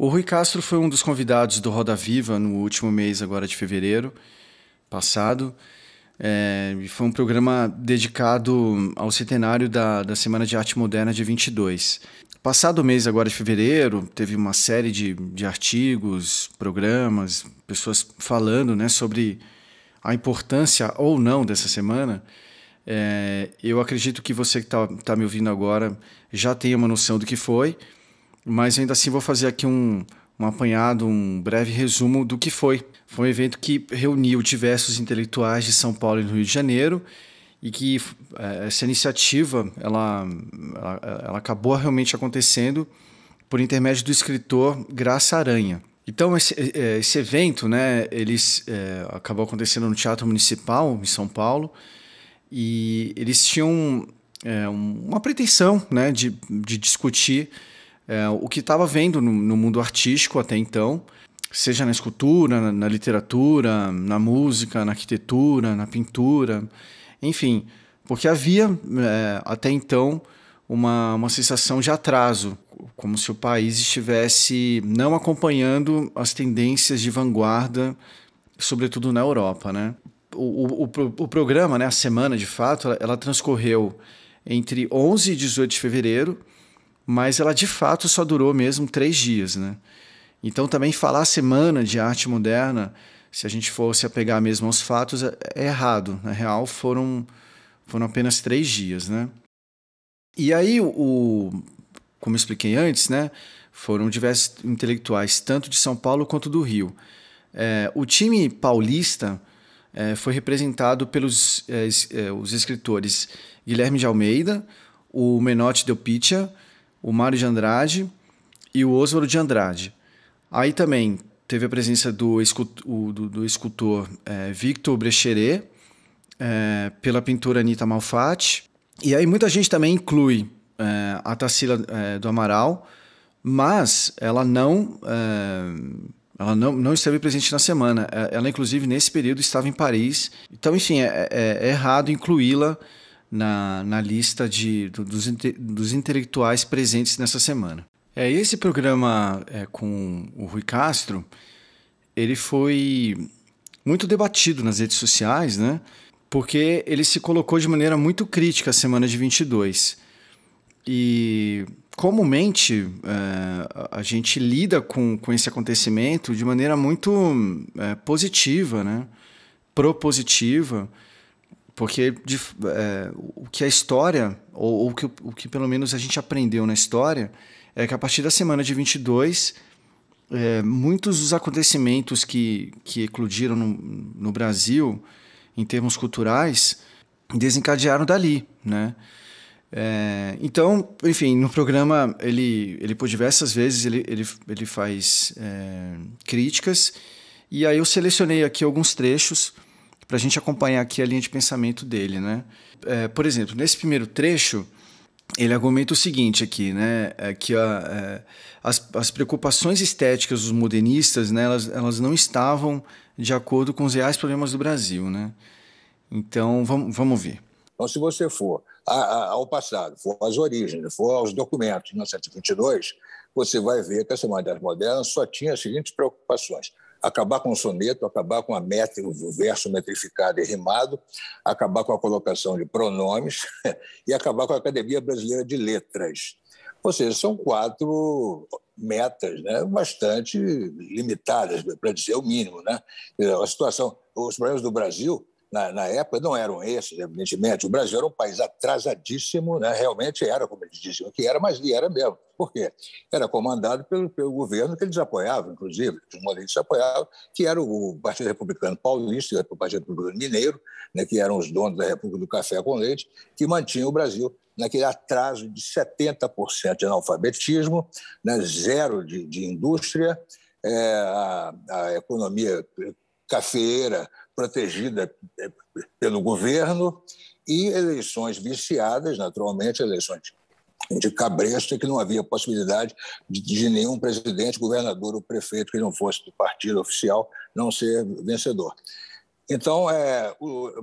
O Rui Castro foi um dos convidados do Roda Viva no último mês, agora de fevereiro passado. É, foi um programa dedicado ao centenário da, da Semana de Arte Moderna de 22. Passado o mês agora de fevereiro, teve uma série de, de artigos, programas, pessoas falando né, sobre a importância ou não dessa semana. É, eu acredito que você que está tá me ouvindo agora já tenha uma noção do que foi mas ainda assim vou fazer aqui um, um apanhado, um breve resumo do que foi. Foi um evento que reuniu diversos intelectuais de São Paulo e do Rio de Janeiro e que eh, essa iniciativa ela, ela, ela acabou realmente acontecendo por intermédio do escritor Graça Aranha. Então esse, eh, eh, esse evento, né, eles é, acabou acontecendo no Teatro Municipal em São Paulo e eles tinham é, uma pretensão, né, de, de discutir é, o que estava vendo no, no, mundo artístico até então, seja na escultura, na, na literatura, na música, na arquitetura, na pintura, enfim, porque havia é, até então uma, uma sensação de atraso, como se o país estivesse não acompanhando as tendências de vanguarda, sobretudo na Europa. Né? O, o, o programa, né, a semana de fato, ela, ela transcorreu entre 11 e 18 de fevereiro mas ela de fato só durou mesmo três dias. Né? Então, também falar semana de arte moderna, se a gente fosse apegar mesmo aos fatos, é, é errado. Na real, foram, foram apenas três dias. Né? E aí, o, como expliquei antes, né, foram diversos intelectuais, tanto de São Paulo quanto do Rio. É, o time paulista é, foi representado pelos é, é os escritores Guilherme de Almeida, o Menotti Del Piccia, o Mário de Andrade e o Oswaldo de Andrade. Aí também teve a presença do, escultor, do, do escultor é, Victor Brecheret, é, pela pintura Anita Malfatti. E aí muita gente também inclui é, a Tassila é, do Amaral, mas ela não é, ela não, não esteve presente na semana. É, ela, inclusive, nesse período estava em Paris. Então, enfim, é, é errado incluí-la na, na lista de, dos, dos intelectuais presentes nessa semana. É, esse programa é, com o Rui Castro, ele foi muito debatido nas redes sociais, né? Porque ele se colocou de maneira muito crítica a semana de 22. E comumente é, a gente lida com, com esse acontecimento de maneira muito é, positiva, né? Propositiva. positiva porque de, é, o que a história, ou, ou que, o que pelo menos a gente aprendeu na história, é que a partir da semana de 22, é, muitos dos acontecimentos que, que eclodiram no, no Brasil, em termos culturais, desencadearam dali, né? É, então, enfim, no programa ele, ele por diversas vezes ele, ele, ele faz é, críticas e aí eu selecionei aqui alguns trechos para a gente acompanhar aqui a linha de pensamento dele. Né? É, por exemplo, nesse primeiro trecho, ele argumenta o seguinte aqui, né, é que a, é, as, as preocupações estéticas dos modernistas, né, elas, elas não estavam de acordo com os reais problemas do Brasil, né? Então, vamos, vamos ver. Então, se você for ao passado, for às origens, for aos documentos de 1922, você vai ver que essa modernidade moderna só tinha as seguintes preocupações acabar com o soneto, acabar com a métrica, o verso metrificado e rimado, acabar com a colocação de pronomes e acabar com a Academia Brasileira de Letras. Ou seja, são quatro metas né, bastante limitadas, né, para dizer o mínimo. Né? A situação, os problemas do Brasil na, na, época não eram esses, evidentemente. O Brasil era um país atrasadíssimo, né? realmente era, como eles diziam que era, mas era mesmo. Por quê? Era comandado pelo, pelo governo que eles apoiavam, inclusive, que os morenistas apoiavam, que era o Partido Republicano Paulista e o Partido Republicano Mineiro, né? que eram os donos da República do Café com Leite, que mantinham o Brasil naquele atraso de 70% de analfabetismo, né? zero de, de indústria, é, a, a economia cafeeira protegida é, pelo governo e eleições viciadas, naturalmente, eleições de cabresto, que não havia possibilidade de, de, nenhum presidente, governador ou prefeito que não fosse do partido oficial não ser vencedor. Então, é,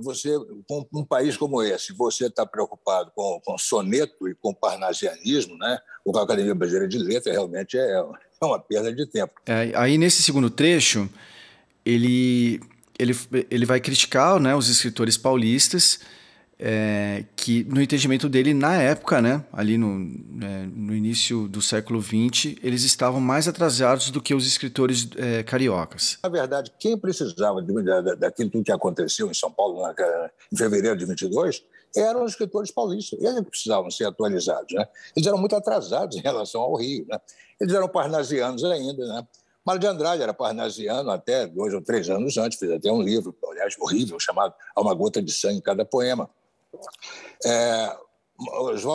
você, com um país como esse, você está preocupado com, com soneto e com parnasianismo, né? O a Academia Brasileira de Letra, realmente é, é uma perda de tempo. É, aí, nesse segundo trecho, ele ele, ele vai criticar né, os escritores paulistas, é, que no entendimento dele, na época, né, ali no, é, no início do século XX, eles estavam mais atrasados do que os escritores é, cariocas. Na verdade, quem precisava de, da, daquilo que aconteceu em São Paulo na, em fevereiro de 22 eram os escritores paulistas. Eles precisavam ser atualizados. Né? Eles eram muito atrasados em relação ao Rio. Né? Eles eram parnasianos ainda. Né? Mário de Andrade era parnasiano até dois ou três anos antes, fez até um livro, aliás, horrível, chamado Há uma gota de sangue em cada poema. É,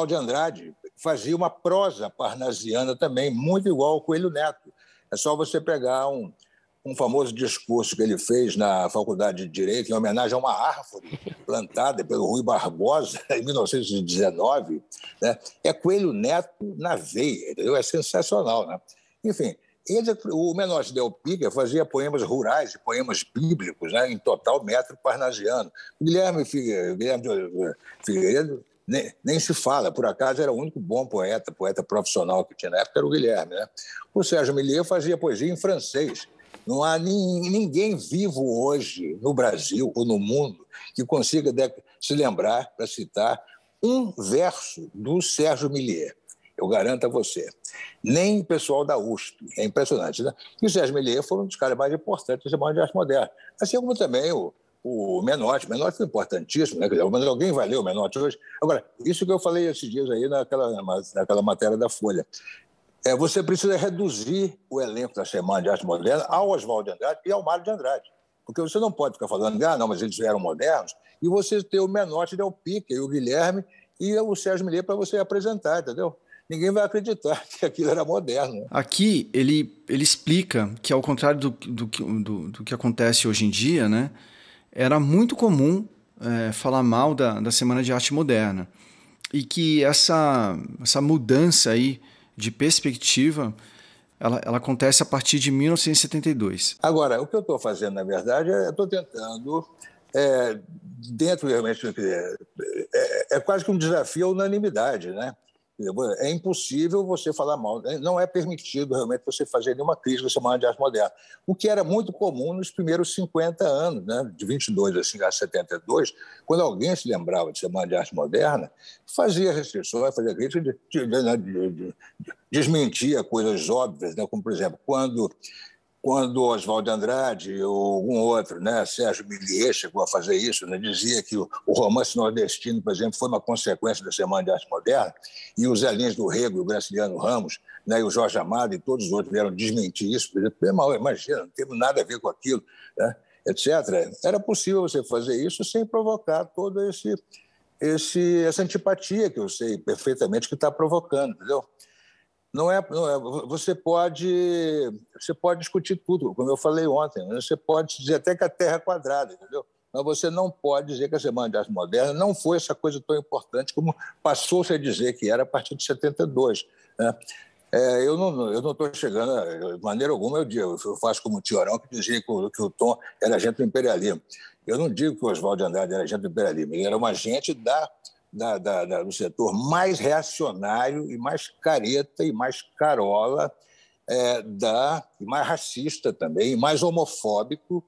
de Andrade fazia uma prosa parnasiana também, muito igual ao Coelho Neto. É só você pegar um, um famoso discurso que ele fez na Faculdade de Direito em homenagem a uma árvore plantada pelo Rui Barbosa em 1919. Né? É Coelho Neto na veia, entendeu? É sensacional, né? Enfim, ele, é o menor Del Pica fazia poemas rurais e poemas bíblicos, né, em total metro parnasiano. Guilherme Figueiredo, Guilherme Figueiredo nem, nem, se fala, por acaso era o único bom poeta, poeta profissional que tinha na época, era o Guilherme. Né? O Sérgio Millier fazia poesia em francês. Não há ni, ninguém vivo hoje no Brasil ou no mundo que consiga se lembrar, para citar, um verso do Sérgio Millier eu garanto a você. Nem o pessoal da USP, é impressionante, né? E o Sérgio Millier foi um dos caras mais importantes da Semana de Arte Moderna. Assim como também o, o Menotti. O Menotti foi importantíssimo, né? Mas alguém vai ler o Menotti hoje. Agora, isso que eu falei esses dias aí naquela, naquela matéria da Folha. É, você precisa reduzir o elenco da Semana de Arte Moderna ao Oswaldo de Andrade e ao Mário de Andrade. Porque você não pode ficar falando, ah, não, mas eles eram modernos, e você ter o Menotti, o Pique, o Guilherme e o Sérgio Millet para você apresentar, entendeu? ninguém vai acreditar que aquilo era moderno. Aqui ele, ele explica que, ao contrário do, do, do, do que acontece hoje em dia, né, era muito comum é, falar mal da, da Semana de Arte Moderna. E que essa, essa mudança aí de perspectiva ela, ela, acontece a partir de 1972. Agora, o que eu estou fazendo, na verdade, é estou tentando, é, dentro realmente é, é, é quase que um desafio à unanimidade, né? É impossível você falar mal, né? não é permitido realmente você fazer nenhuma crítica da Semana de Arte Moderna, o que era muito comum nos primeiros 50 anos, né? de 22 assim, a 72, quando alguém se lembrava de Semana de Arte Moderna, fazia restrições, fazia crítica, né, de, de, de, desmentia coisas óbvias, né? como, por exemplo, quando quando Oswaldo Andrade ou algum outro, né, Sérgio Millier chegou a fazer isso, né, dizia que o, romance nordestino, por exemplo, foi uma consequência da Semana de Arte Moderna, e os Elins do Rego, o Graciliano Ramos, né, e o Jorge Amado e todos os outros vieram desmentir isso, por exemplo, mal, imagina, não teve nada a ver com aquilo, né, etc. Era possível você fazer isso sem provocar todo esse, esse essa antipatia que eu sei perfeitamente que está provocando, entendeu? não é, não é, você pode você pode discutir tudo, como eu falei ontem. Né? Você pode dizer até que a Terra é quadrada, entendeu? Mas você não pode dizer que a Semana de Arte Moderna não foi essa coisa tão importante como passou-se a dizer que era a partir de 72. Né? É, eu não eu não estou chegando a, de maneira alguma eu digo eu faço como o Tiorão que dizia que o, que o Tom era agente do imperialismo. Eu não digo que o Oswaldo Andrade era agente do imperialismo. Ele era um agente da da, da, da, do setor mais reacionário e mais careta e mais carola é, da e mais racista também e mais homofóbico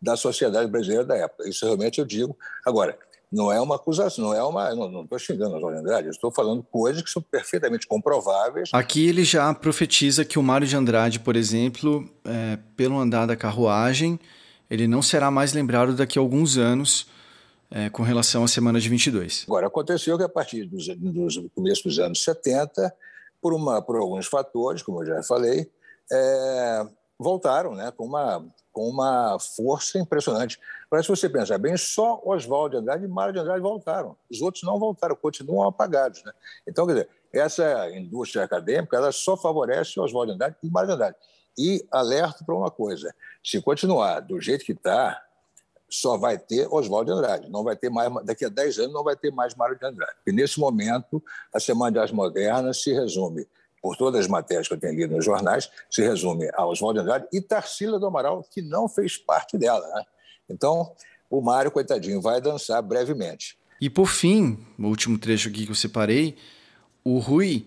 da sociedade brasileira da época. Isso realmente eu digo. Agora, não é uma acusação, não é uma. Não estou xingando a Zóia Andrade, estou falando coisas que são perfeitamente comprováveis. Aqui ele já profetiza que o Mário de Andrade, por exemplo, é, pelo andar da carruagem, ele não será mais lembrado daqui a alguns anos é, com relação à semana de 22. Agora, aconteceu que a partir dos, dos começo dos anos 70, por, uma, por alguns fatores, como eu já falei, é, voltaram né, com, uma, com uma força impressionante. Mas se você pensar bem, só Oswaldo Andrade e Mário de Andrade voltaram. Os outros não voltaram, continuam apagados. Né? Então, quer dizer, essa indústria acadêmica ela só favorece Oswaldo Andrade e Mário de Andrade. E alerta para uma coisa: se continuar do jeito que está, só vai ter Oswaldo Andrade, não vai ter mais, daqui a 10 anos não vai ter mais Mário de Andrade. E nesse momento, a Semana de Arte Moderna se resume, por todas as matérias que eu tenho lido nos jornais, se resume a Oswaldo Andrade e Tarsila do Amaral, que não fez parte dela. Né? Então, o Mário, coitadinho, vai dançar brevemente. E por fim, o último trecho aqui que eu separei, o Rui,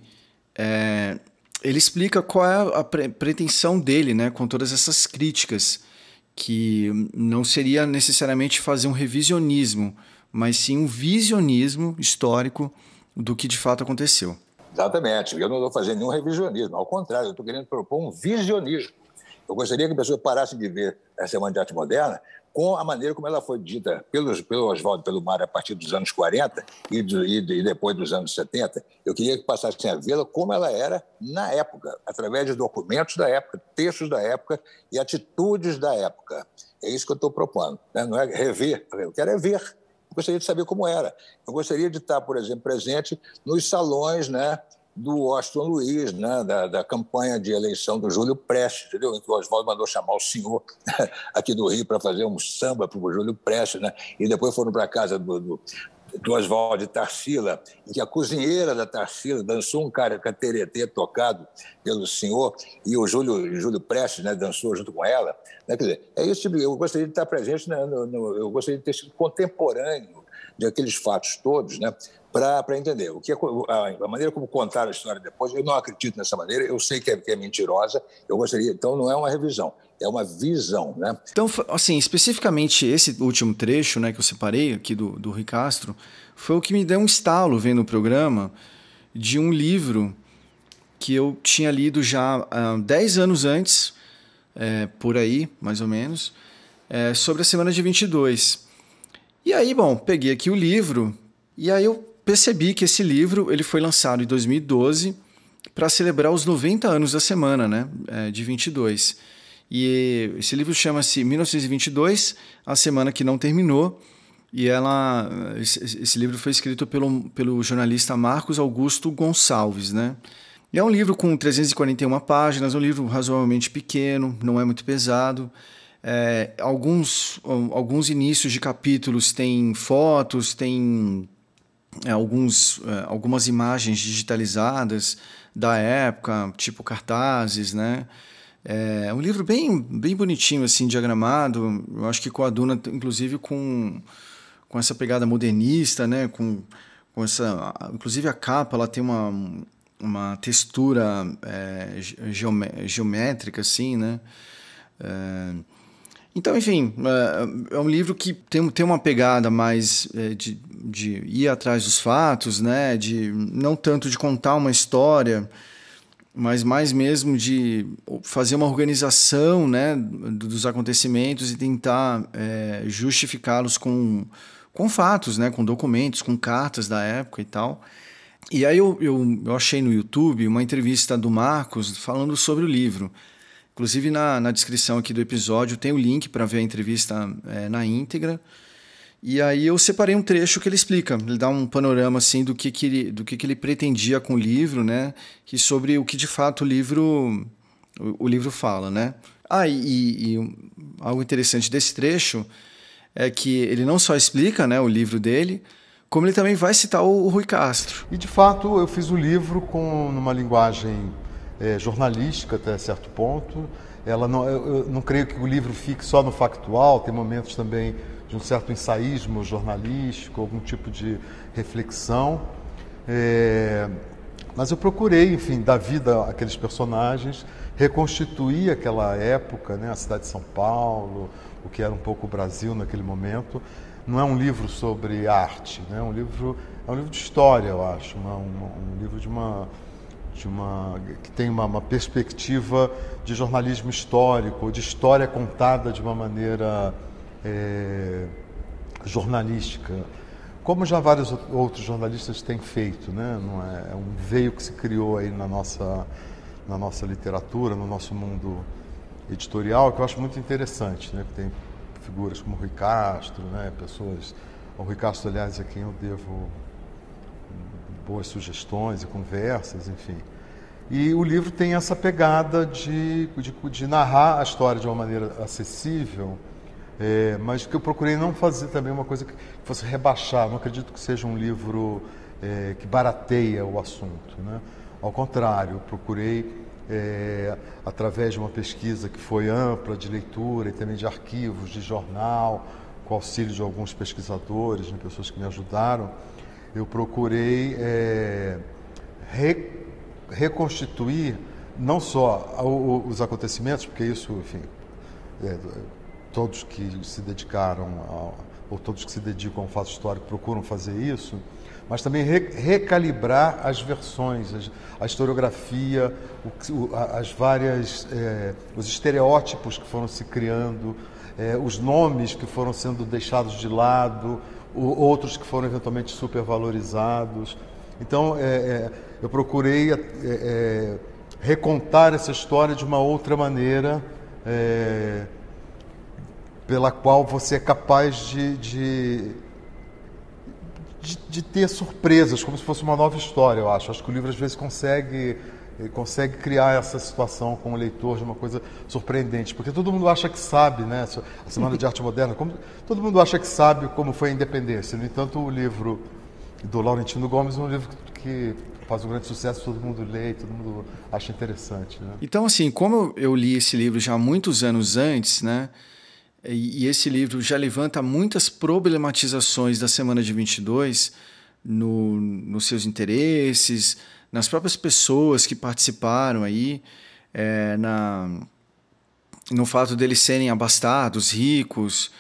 é, ele explica qual é a pretensão dele né, com todas essas críticas que não seria necessariamente fazer um revisionismo, mas sim um visionismo histórico do que de fato aconteceu. Exatamente. Eu não estou fazendo nenhum revisionismo, ao contrário, eu estou querendo propor um visionismo. Eu gostaria que a pessoa parasse de ver a Semana de Arte Moderna com a maneira como ela foi dita pelos, pelo Oswaldo pelo Mário a partir dos anos 40 e, do, e, e, depois dos anos 70. Eu queria que passassem a vê-la como ela era na época, através de documentos da época, textos da época e atitudes da época. É isso que eu estou propondo. Né? Não é rever, eu quero é ver. Eu gostaria de saber como era. Eu gostaria de estar, por exemplo, presente nos salões, né? do Washington Luiz, né, da, da, campanha de eleição do Júlio Prestes, entendeu? em que o Oswaldo mandou chamar o senhor aqui do Rio para fazer um samba para o Júlio Prestes, né? e depois foram para casa do, do, do Oswaldo Tarsila, em que a cozinheira da Tarsila dançou um caracateretê tocado pelo senhor, e o Júlio, Júlio Prestes né, dançou junto com ela. Né? Quer dizer, é isso, tipo eu gostaria de estar presente, né, no, no, eu gostaria de ter sido contemporâneo daqueles fatos todos, né? Para entender o que é a, a maneira como contaram a história depois, eu não acredito nessa maneira, eu sei que é, que é mentirosa, eu gostaria, então não é uma revisão, é uma visão, né? Então, assim, especificamente esse último trecho, né, que eu separei aqui do, do Ricastro, foi o que me deu um estalo vendo o programa de um livro que eu tinha lido já há 10 anos antes, é, por aí, mais ou menos, é, sobre a semana de 22. E aí, bom, peguei aqui o livro e aí eu percebi que esse livro ele foi lançado em 2012 para celebrar os 90 anos da semana, né, é, de 22. E esse livro chama-se 1922, a semana que não terminou. E ela, esse livro foi escrito pelo, pelo jornalista Marcos Augusto Gonçalves, né? E é um livro com 341 páginas, um livro razoavelmente pequeno, não é muito pesado. É, alguns, alguns inícios de capítulos têm fotos, têm é, alguns, é, algumas imagens digitalizadas da época, tipo cartazes, né? É, é um livro bem, bem bonitinho, assim, diagramado. Eu acho que com a Duna, inclusive com, com essa pegada modernista, né? Com, com essa, inclusive a capa, ela tem uma, uma textura é, geométrica, assim, né? É, então, enfim, é, é um livro que tem, tem uma pegada mais é, de, de ir atrás dos fatos, né? De não tanto de contar uma história, mas mais mesmo de fazer uma organização, né? Dos acontecimentos e tentar é, justificá-los com, com fatos, né? Com documentos, com cartas da época e tal. E aí eu, eu, eu achei no YouTube uma entrevista do Marcos falando sobre o livro. Inclusive, na, na descrição aqui do episódio tem o link para ver a entrevista é, na íntegra. E aí eu separei um trecho que ele explica, ele dá um panorama assim do que, que ele, do que, que ele pretendia com o livro, né? E sobre o que de fato o livro o, o livro fala, né? Ah, e, e, algo interessante desse trecho é que ele não só explica, né, o livro dele, como ele também vai citar o, o Rui Castro. E de fato eu fiz o livro com uma linguagem é, jornalística até certo ponto. Ela não, eu não creio que o livro fique só no factual, tem momentos também de um certo ensaísmo jornalístico, algum tipo de reflexão. É, mas eu procurei, enfim, dar vida àqueles personagens, reconstituir aquela época, né, a cidade de São Paulo, o que era um pouco o Brasil naquele momento. Não é um livro sobre arte, né, é, um livro, é um livro de história, eu acho, é uma, um livro de uma de uma, que tem uma, uma perspectiva de jornalismo histórico, de história contada de uma maneira é, jornalística, como já vários outros jornalistas têm feito, né? Não é, é um veio que se criou aí na nossa, na nossa literatura, no nosso mundo editorial, que eu acho muito interessante, né? Que tem figuras como Rui Castro, né? Pessoas, o Rui Castro, aliás, é quem eu devo boas sugestões e conversas, enfim. E o livro tem essa pegada de, de, de narrar a história de uma maneira acessível, é, mas que eu procurei não fazer também uma coisa que fosse rebaixar. Não acredito que seja um livro é, que barateia o assunto. Né? Ao contrário, procurei, é, através de uma pesquisa que foi ampla de leitura e também de arquivos, de jornal, com auxílio de alguns pesquisadores, de né, pessoas que me ajudaram, eu procurei é, reconstituir não só os acontecimentos, porque isso, enfim, é, é, todos que se dedicaram, ao, ou todos que se dedicam ao fato histórico procuram fazer isso, mas também re, recalibrar as versões, as, a historiografia, o, o, as várias, é, os estereótipos que foram se criando, é, os nomes que foram sendo deixados de lado, o, outros que foram eventualmente supervalorizados. Então, é, é eu procurei é, é, recontar essa história de uma outra maneira é, pela qual você é capaz de, de, de, de, ter surpresas, como se fosse uma nova história, eu acho. Acho que o livro às vezes consegue. consegue criar essa situação com o leitor de uma coisa surpreendente, porque todo mundo acha que sabe, né? A Semana de Arte Moderna, como, todo mundo acha que sabe como foi a independência. No entanto, o livro do Laurentino Gomes é um livro que faz um grande sucesso, todo mundo lê, todo mundo acha interessante. Né? Então, assim, como eu li esse livro já há muitos anos antes, né? E esse livro já levanta muitas problematizações da semana de 22 no, nos seus interesses, nas próprias pessoas que participaram aí, é, na, no fato deles serem abastados, ricos,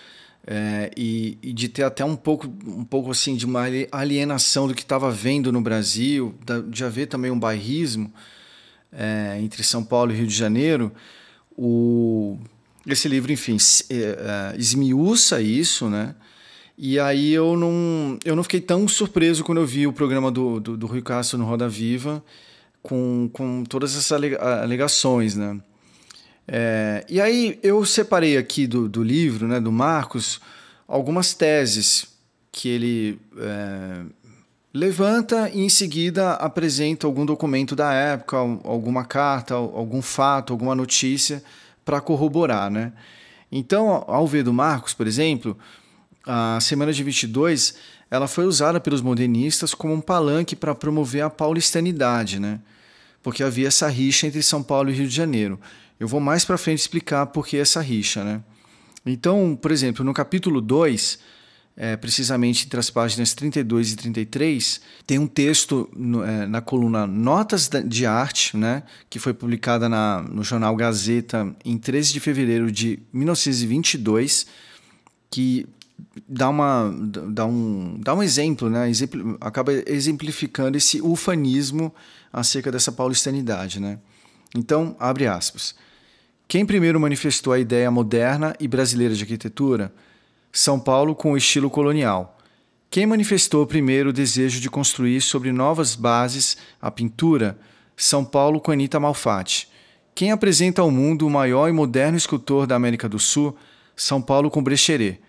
é, e, e, de ter até um pouco, um pouco assim de uma alienação do que estava vendo no Brasil, de haver também um bairrismo é, entre São Paulo e Rio de Janeiro, o, esse livro, enfim, é, é, esmiuça isso, né? E aí eu não, eu não fiquei tão surpreso quando eu vi o programa do, do, do Rui Castro no Roda Viva com, com todas essas alegações, né? É, e aí eu separei aqui do, do livro, né, do Marcos, algumas teses que ele é, levanta e em seguida apresenta algum documento da época, alguma carta, algum fato, alguma notícia para corroborar, né? Então, ao ver do Marcos, por exemplo, a semana de 22, ela foi usada pelos modernistas como um palanque para promover a paulistanidade, né? Porque havia essa rixa entre São Paulo e Rio de Janeiro. Eu vou mais para frente explicar por que essa rixa, né? Então, por exemplo, no capítulo 2, é, precisamente entre as páginas 32 e 33, tem um texto no, é, na coluna Notas de Arte, né, que foi publicada na, no jornal Gazeta em 13 de fevereiro de 1922, que dá, uma, dá, um, dá um exemplo, né, exempl, acaba exemplificando esse ufanismo acerca dessa paulistanidade. Né? Então, abre aspas. Quem primeiro manifestou a ideia moderna e brasileira de arquitetura? São Paulo com o estilo colonial. Quem manifestou primeiro o desejo de construir sobre novas bases a pintura? São Paulo com Anita Malfatti. Quem apresenta ao mundo o maior e moderno escultor da América do Sul? São Paulo com Brecherê.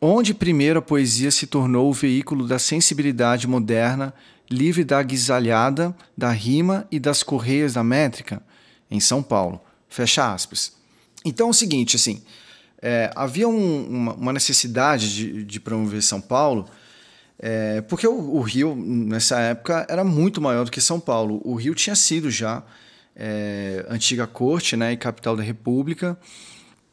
Onde primeiro a poesia se tornou o veículo da sensibilidade moderna, livre da guisalhada, da rima e das correias da métrica? Em São Paulo. Fecha aspas. Então é o seguinte, assim, é, havia um, uma, uma, necessidade de, de, promover São Paulo, é, porque o, o, Rio, nessa época, era muito maior do que São Paulo. O Rio tinha sido já é, antiga corte né, e capital da República,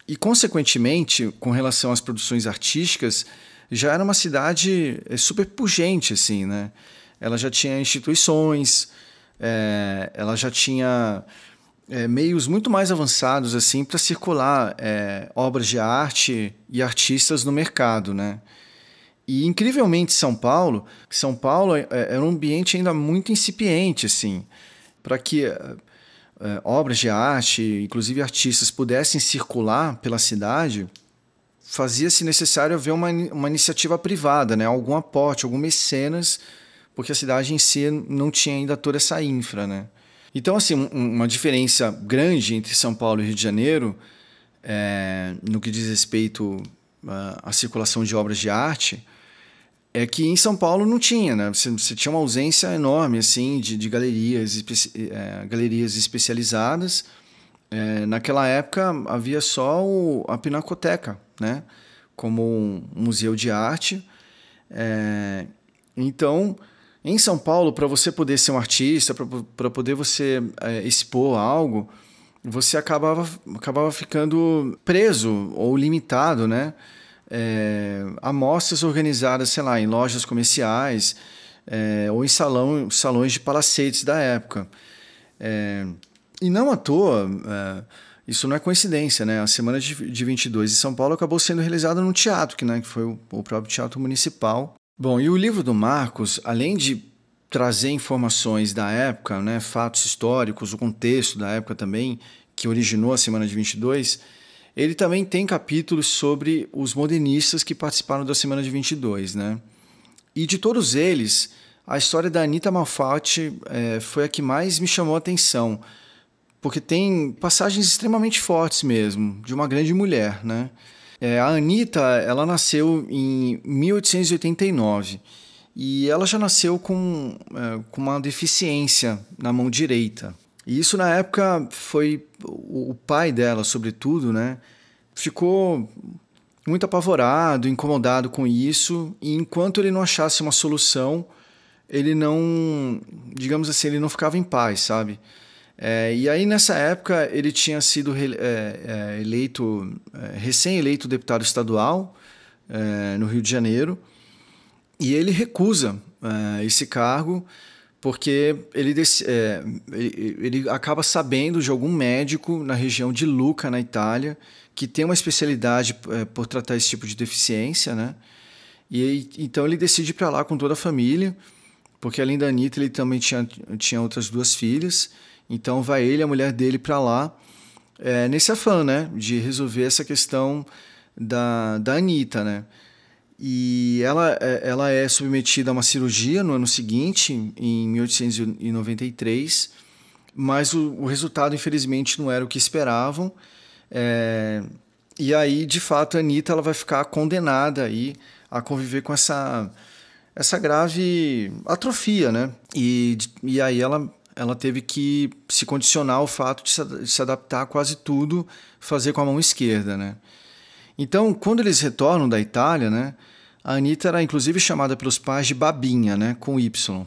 e, consequentemente, com relação às produções artísticas, já era uma cidade é, super pujante, assim, né? Ela já tinha instituições, é, ela já tinha é, meios muito mais avançados assim para circular é, obras de arte e artistas no mercado, né? E incrivelmente São Paulo, São Paulo é, é, era é, um ambiente ainda muito incipiente assim, para que é, obras de arte, inclusive artistas, pudessem circular pela cidade, fazia-se necessário haver uma, uma iniciativa privada, né? algum aporte, algumas cenas, porque a cidade em si não tinha ainda toda essa infra. Né? Então, assim, uma diferença grande entre São Paulo e Rio de Janeiro, é, no que diz respeito ah, à, circulação de obras de arte, é que em São Paulo não tinha, né? Você, você tinha uma ausência enorme, assim, de, de galerias, é, galerias especializadas. É, naquela época havia só o, a Pinacoteca, né? Como um museu de arte. É, então em São Paulo, para você poder ser um artista, para poder você é, expor algo, você acabava, acabava ficando preso ou limitado, né? É, amostras organizadas, sei lá, em lojas comerciais é, ou em salão, salões de palacetes da época. É, e não à toa, é, isso não é coincidência, né? A Semana de, de 22 em São Paulo acabou sendo realizada num teatro, que, né, que foi o, o próprio Teatro Municipal, Bom, e o livro do Marcos, além de trazer informações da época, né, fatos históricos, o contexto da época também, que originou a Semana de 22, ele também tem capítulos sobre os modernistas que participaram da Semana de 22. Né? E de todos eles, a história da Anitta Malfatti é, foi a que mais me chamou a atenção, porque tem passagens extremamente fortes mesmo, de uma grande mulher, né? É, a Anitta, ela nasceu em 1889 e ela já nasceu com, é, com uma deficiência na mão direita. E isso na época foi o pai dela, sobretudo, né? Ficou muito apavorado, incomodado com isso, e enquanto ele não achasse uma solução, ele não, digamos assim, ele não ficava em paz, sabe? É, e aí, nessa época, ele tinha sido é, é, eleito, é, recém-eleito deputado estadual é, no Rio de Janeiro, e ele recusa esse cargo porque ele, ele, ele acaba sabendo de algum médico na região de Luca, na Itália, que tem uma especialidade por tratar esse tipo de deficiência, né? E então ele decide ir para lá com toda a família, porque além da Anitta ele também tinha, tinha outras duas filhas. Então vai ele e a mulher dele para lá, é, nesse afã, né, de resolver essa questão da, da Anitta, né. E ela, é, ela é submetida a uma cirurgia no ano seguinte, em 1893, mas o, o resultado, infelizmente, não era o que esperavam. É, e aí, de fato, a Anitta ela vai ficar condenada aí a conviver com essa, essa grave atrofia, né? E, e aí ela ela teve que se condicionar ao fato de se adaptar a quase tudo, fazer com a mão esquerda, né? Então, quando eles retornam da Itália, né, a Anitta era inclusive chamada pelos pais de Babinha, né, com Y.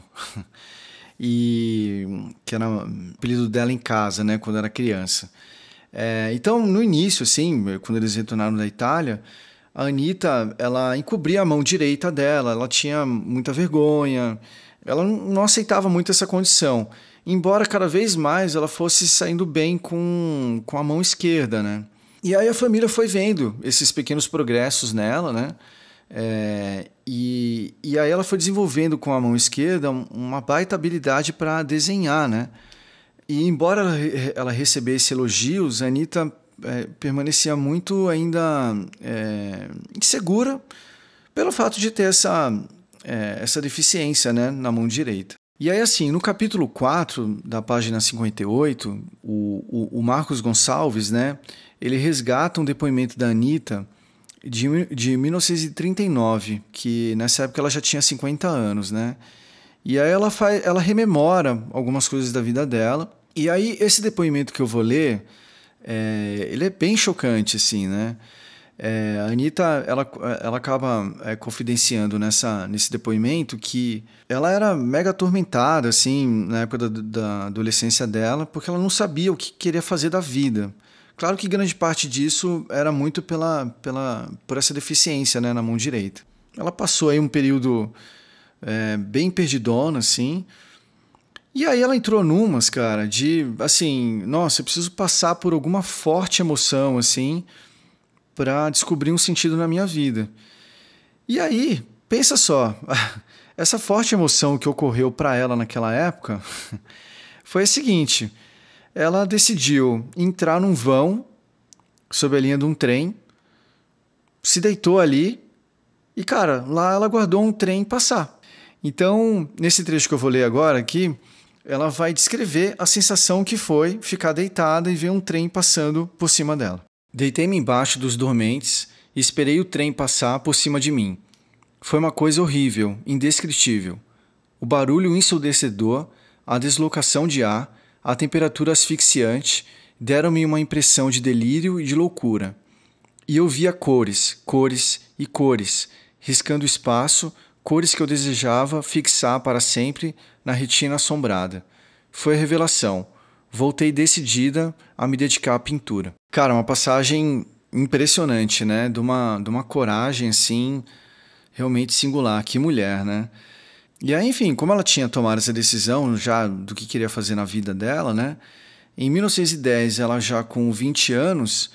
e que era o apelido dela em casa, né, quando era criança. É, então, no início, assim, quando eles retornaram da Itália, a Anitta, ela encobria a mão direita dela, ela tinha muita vergonha, ela não aceitava muito essa condição embora cada vez mais ela fosse saindo bem com, com a mão esquerda, né? E aí a família foi vendo esses pequenos progressos nela, né? É, e, e aí ela foi desenvolvendo com a mão esquerda uma baita habilidade para desenhar, né? E embora ela, ela recebesse elogios, a Anitta é, permanecia muito ainda é, insegura pelo fato de ter essa, é, essa deficiência né, na mão direita. E aí, assim, no capítulo 4 da página 58, o, o, o Marcos Gonçalves, né, ele resgata um depoimento da Anitta de, de 1939, que nessa época ela já tinha 50 anos, né? E aí ela, faz, ela rememora algumas coisas da vida dela. E aí, esse depoimento que eu vou ler, é, ele é bem chocante, assim, né? É, a Anitta, ela, ela acaba é, confidenciando nessa, nesse depoimento que ela era mega atormentada, assim, na época da, da adolescência dela, porque ela não sabia o que queria fazer da vida. Claro que grande parte disso era muito pela, pela, por essa deficiência né, na mão direita. Ela passou aí um período é, bem perdidona, assim, e aí ela entrou numas, cara, de, assim, nossa, eu preciso passar por alguma forte emoção, assim, para descobrir um sentido na minha vida. E aí, pensa só, essa forte emoção que ocorreu para ela naquela época foi a seguinte: ela decidiu entrar num vão sob a linha de um trem, se deitou ali e, cara, lá ela guardou um trem passar. Então, nesse trecho que eu vou ler agora aqui, ela vai descrever a sensação que foi ficar deitada e ver um trem passando por cima dela. Deitei-me embaixo dos dormentes e esperei o trem passar por cima de mim. Foi uma coisa horrível, indescritível. O barulho ensurdecedor, a deslocação de ar, a temperatura asfixiante deram-me uma impressão de delírio e de loucura. E eu via cores, cores e cores, riscando o espaço, cores que eu desejava fixar para sempre na retina assombrada. Foi a revelação voltei decidida a me dedicar à pintura. Cara, uma passagem impressionante, né? De uma, de uma coragem assim, realmente singular. Que mulher, né? E aí, enfim, como ela tinha tomado essa decisão já do que queria fazer na vida dela, né? Em 1910, ela já com 20 anos,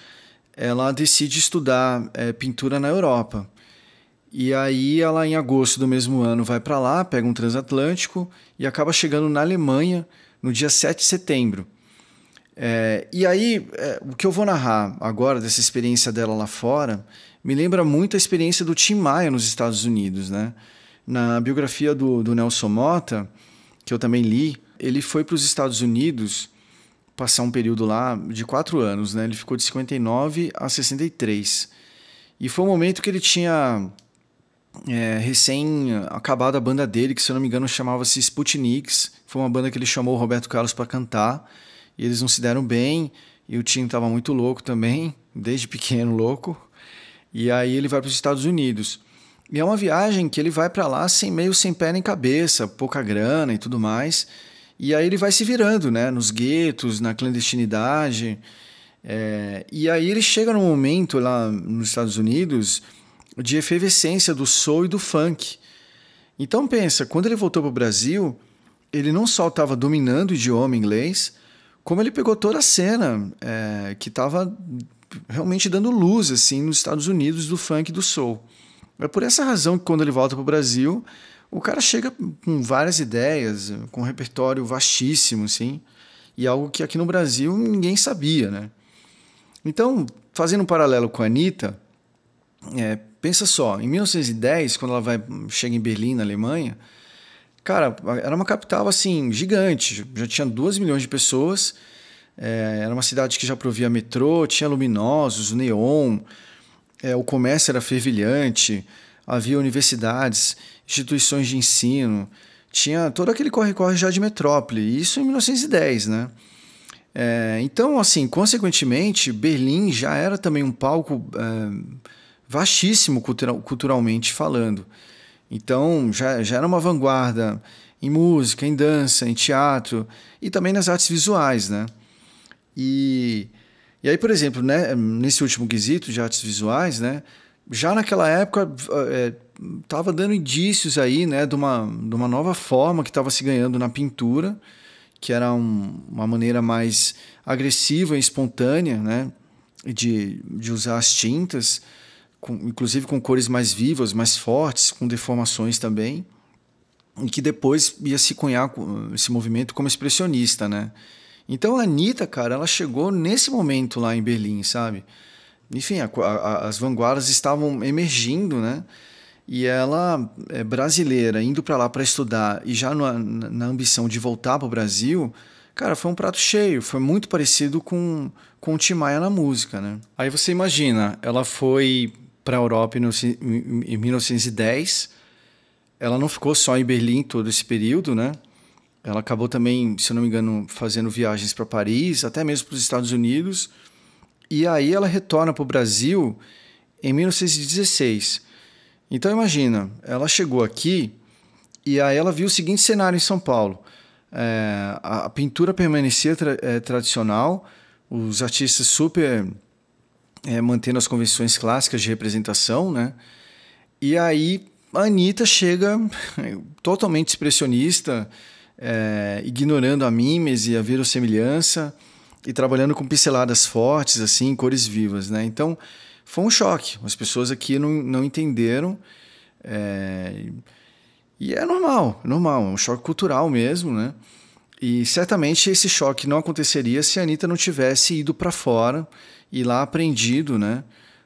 ela decide estudar é, pintura na Europa. E aí ela em agosto do mesmo ano vai para lá, pega um transatlântico e acaba chegando na Alemanha no dia 7 de setembro. É, e aí, é, o que eu vou narrar agora dessa experiência dela lá fora me lembra muito a experiência do Tim Maia nos Estados Unidos. Né? Na biografia do, do Nelson Mota, que eu também li, ele foi para os Estados Unidos passar um período lá de quatro anos. Né? Ele ficou de 59 a 63. E foi um momento que ele tinha é, recém eh, acabada a banda dele, que se eu não me engano chamava-se Sputniks. Foi uma banda que ele chamou o Roberto Carlos para cantar. E eles não se deram bem. E o Tim estava muito louco também, desde pequeno louco. E aí ele vai para os Estados Unidos. E é uma viagem que ele vai para lá sem meio sem pé nem cabeça, pouca grana e tudo mais. E aí ele vai se virando, né? Nos guetos, na clandestinidade. É... e aí ele chega num momento lá nos Estados Unidos de efervescência do soul e do funk. Então pensa, quando ele voltou para o Brasil, ele não só estava dominando o idioma inglês, como ele pegou toda a cena é, que estava realmente dando luz assim nos Estados Unidos do funk e do soul. É por essa razão que quando ele volta para o Brasil, o cara chega com várias ideias, com um repertório vastíssimo, assim, e algo que aqui no Brasil ninguém sabia, né? Então, fazendo um paralelo com a Anitta, é, Pensa só, em 1910, quando ela vai, chega em Berlim, na Alemanha, cara, era uma capital assim, gigante, já tinha 2 milhões de pessoas, é, era uma cidade que já provia metrô, tinha luminosos, neon, é, o comércio era fervilhante, havia universidades, instituições de ensino, tinha todo aquele corre-corre já de metrópole, isso em 1910, né? É, então, assim, consequentemente, Berlim já era também um palco vastíssimo culturalmente falando. Então, já, já era uma vanguarda em música, em dança, em teatro e também nas artes visuais, né? E, e aí, por exemplo, né, nesse último quesito de artes visuais, né, já naquela época estava eh, é, dando indícios aí né, de, uma, de uma nova forma que estava se ganhando na pintura, que era um, uma maneira mais agressiva e espontânea né, de, de usar as tintas, com, inclusive com cores mais vivas, mais fortes, com deformações também, e que depois ia se cunhar eh, esse movimento como expressionista, né? Então a Anitta, cara, ela chegou nesse momento lá em Berlim, sabe? Enfim, a, a, as vanguardas estavam emergindo, né? E ela é brasileira, indo para lá para estudar e já na, na ambição de voltar para o Brasil, cara, foi um prato cheio. Foi muito parecido com, com o Tim Maia na música, né? Aí você imagina, ela foi para a Europa em 1910. Ela não ficou só em Berlim todo esse período, né? Ela acabou também, se eu não me engano, fazendo viagens para Paris, até mesmo para os Estados Unidos. E aí ela retorna para o Brasil em 1916. Então imagina, ela chegou aqui e aí ela viu o seguinte cenário em São Paulo. É, a pintura permanecia tra é, tradicional, os artistas super é, mantendo as convenções clássicas de representação, né? E aí a Anitta chega totalmente expressionista, é, ignorando a mimes e a verossimilhança e trabalhando com pinceladas fortes, assim, cores vivas, né? Então foi um choque. As pessoas aqui não, não entenderam. É, e é normal, é normal, é um choque cultural mesmo, né? E certamente esse choque não aconteceria se a Anitta não tivesse ido para fora e lá aprendido, né?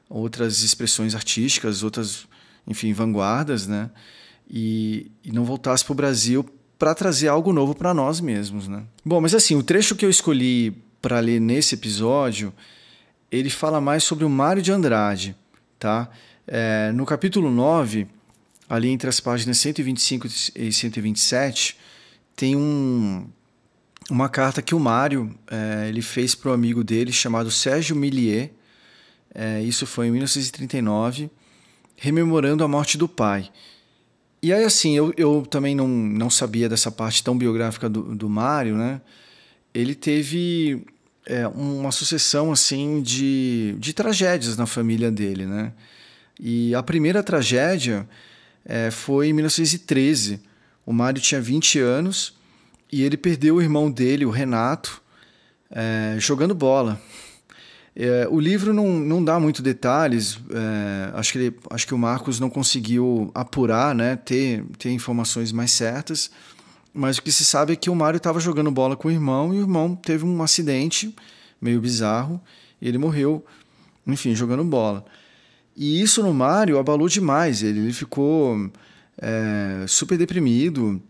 Outras expressões artísticas, outras, enfim, vanguardas, né? E, e não voltasse para o Brasil para trazer algo novo para nós mesmos, né? Bom, mas assim, o trecho que eu escolhi para ler nesse episódio, ele fala mais sobre o Mário de Andrade, tá? É, no capítulo 9, ali entre as páginas 125 e 127, tem um, uma carta que o Mário é, ele fez para o amigo dele chamado Sérgio Millier. É, isso foi em 1939, rememorando a morte do pai. E aí, assim, eu, eu também não, não sabia dessa parte tão biográfica do, do Mário, né? Ele teve é, uma sucessão, assim, de, de tragédias na família dele, né? E a primeira tragédia foi em 1913. O Mário tinha 20 anos e ele perdeu o irmão dele, o Renato, é, jogando bola. É, o livro não, não dá muito detalhes, é, acho, que ele, acho que o Marcos não conseguiu apurar, né, ter, ter informações mais certas, mas o que se sabe é que o Mário estava jogando bola com o irmão e o irmão teve um acidente meio bizarro e ele morreu, enfim, jogando bola. E isso no Mário abalou demais ele, ele ficou é, super deprimido,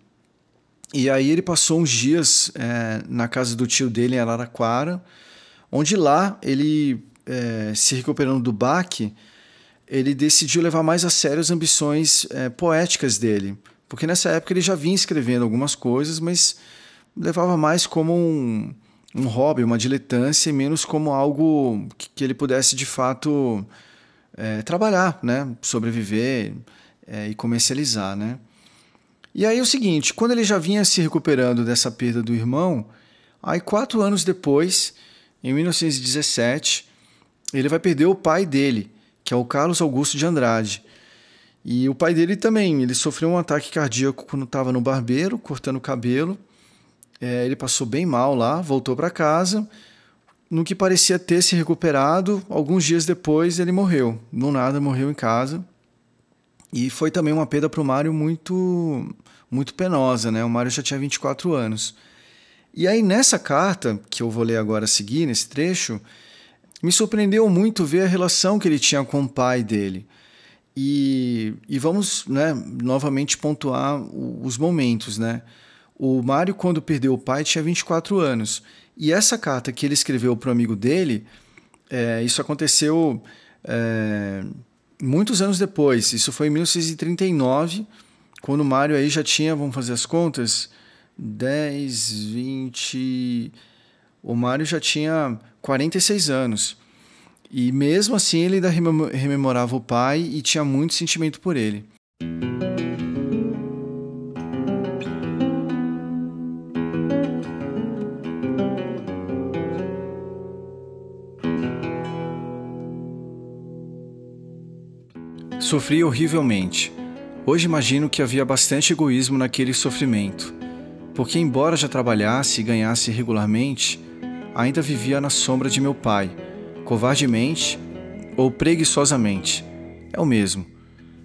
e aí ele passou uns dias é, na casa do tio dele em Araraquara, onde lá ele, é, se recuperando do baque, ele decidiu levar mais a sério as ambições é, poéticas dele. Porque nessa época ele já vinha escrevendo algumas coisas, mas levava mais como um, um hobby, uma diletância, e menos como algo que, que ele pudesse de fato é, trabalhar, né? sobreviver é, e comercializar. Né? E aí é o seguinte, quando ele já vinha se recuperando dessa perda do irmão, aí quatro anos depois, em 1917, ele vai perder o pai dele, que é o Carlos Augusto de Andrade. E o pai dele também, ele sofreu um ataque cardíaco quando estava no barbeiro, cortando o cabelo. É, ele passou bem mal lá, voltou para casa. No que parecia ter se recuperado, alguns dias depois ele morreu. Do nada morreu em casa. E foi também uma perda para o Mário muito muito penosa, né? O Mário já tinha 24 anos. E aí, nessa carta, que eu vou ler agora a seguir, nesse trecho, me surpreendeu muito ver a relação que ele tinha com o pai dele. E, e vamos né, novamente pontuar os momentos, né? O Mário, quando perdeu o pai, tinha 24 anos. E essa carta que ele escreveu para o amigo dele, é, isso aconteceu é, muitos anos depois. Isso foi em 1939, quando o Mário aí já tinha, vamos fazer as contas, 10, 20. O Mário já tinha 46 anos. E mesmo assim ele ainda rememorava o pai e tinha muito sentimento por ele. Sofria horrivelmente. Hoje imagino que havia bastante egoísmo naquele sofrimento, porque, embora já trabalhasse e ganhasse regularmente, ainda vivia na sombra de meu pai, covardemente ou preguiçosamente, é o mesmo,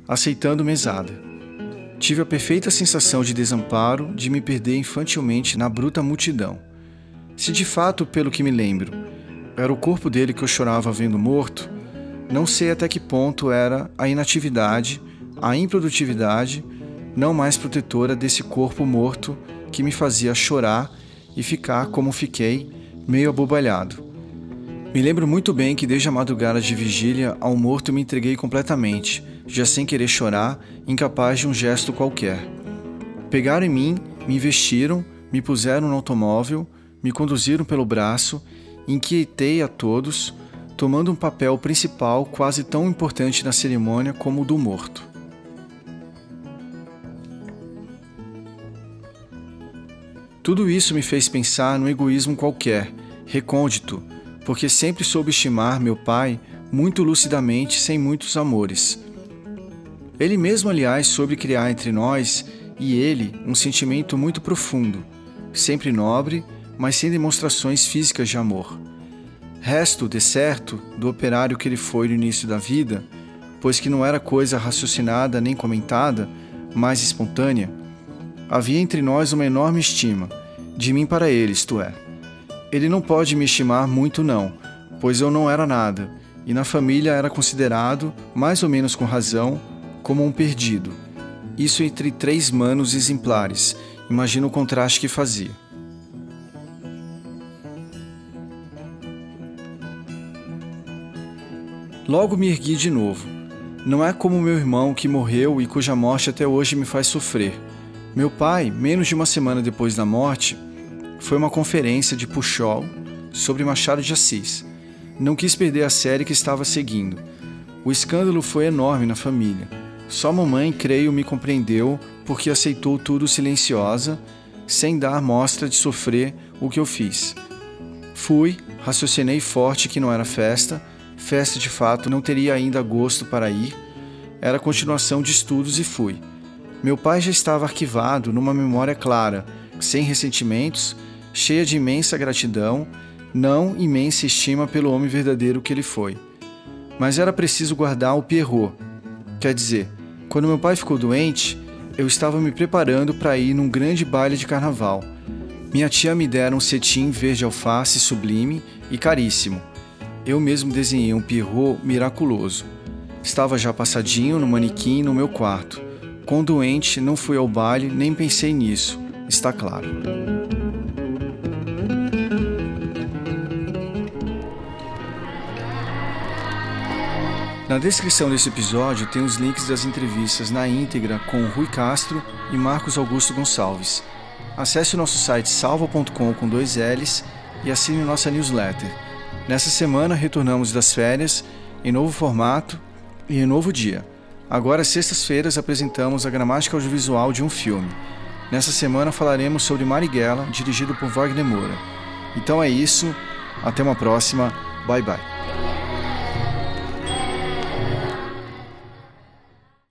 aceitando mesada. Tive a perfeita sensação de desamparo de me perder infantilmente na bruta multidão. Se de fato, pelo que me lembro, era o corpo dele que eu chorava vendo morto, não sei até que ponto era a inatividade a improdutividade, não mais protetora desse corpo morto que me fazia chorar e ficar como fiquei, meio abobalhado. Me lembro muito bem que desde a madrugada de vigília ao morto me entreguei completamente, já sem querer chorar, incapaz de um gesto qualquer. Pegaram em mim, me vestiram, me puseram no automóvel, me conduziram pelo braço, inquietei a todos, tomando um papel principal quase tão importante na cerimônia como o do morto. Tudo isso me fez pensar num egoísmo qualquer, recôndito, porque sempre soube estimar meu pai muito lucidamente, sem muitos amores. Ele mesmo, aliás, soube criar entre nós e ele um sentimento muito profundo, sempre nobre, mas sem demonstrações físicas de amor. Resto, de certo, do operário que ele foi no início da vida, pois que não era coisa raciocinada nem comentada, mas espontânea, havia entre nós uma enorme estima, de mim para ele, isto é. Ele não pode me estimar muito, não, pois eu não era nada, e na família era considerado, mais ou menos com razão, como um perdido. Isso entre três manos exemplares, imagina o contraste que fazia. Logo me ergui de novo. Não é como meu irmão que morreu e cuja morte até hoje me faz sofrer meu pai, menos de uma semana depois da morte, foi uma conferência de Puxol sobre Machado de Assis. Não quis perder a série que estava seguindo. O escândalo foi enorme na família. Só mamãe, creio, me compreendeu porque aceitou tudo silenciosa, sem dar mostra de sofrer o que eu fiz. Fui, raciocinei forte que não era festa, festa de fato não teria ainda gosto para ir, era continuação de estudos e fui. Meu pai já estava arquivado numa memória clara, sem ressentimentos, cheia de imensa gratidão, não imensa estima pelo homem verdadeiro que ele foi. Mas era preciso guardar o Pierrot. Quer dizer, quando meu pai ficou doente, eu estava me preparando para ir num grande baile de carnaval. Minha tia me dera um cetim verde alface sublime e caríssimo. Eu mesmo desenhei um Pierrot miraculoso. Estava já passadinho no manequim no meu quarto. Com doente, não fui ao baile, nem pensei nisso. Está claro. Na descrição desse episódio tem os links das entrevistas na íntegra com Rui Castro e Marcos Augusto Gonçalves. Acesse o nosso site salva.com com dois L's e assine nossa newsletter. Nessa semana retornamos das férias em novo formato e em novo dia. Agora, sextas-feiras, apresentamos a gramática audiovisual de um filme. Nessa semana falaremos sobre Marighella, dirigido por Wagner Moura. Então é isso, até uma próxima, bye bye.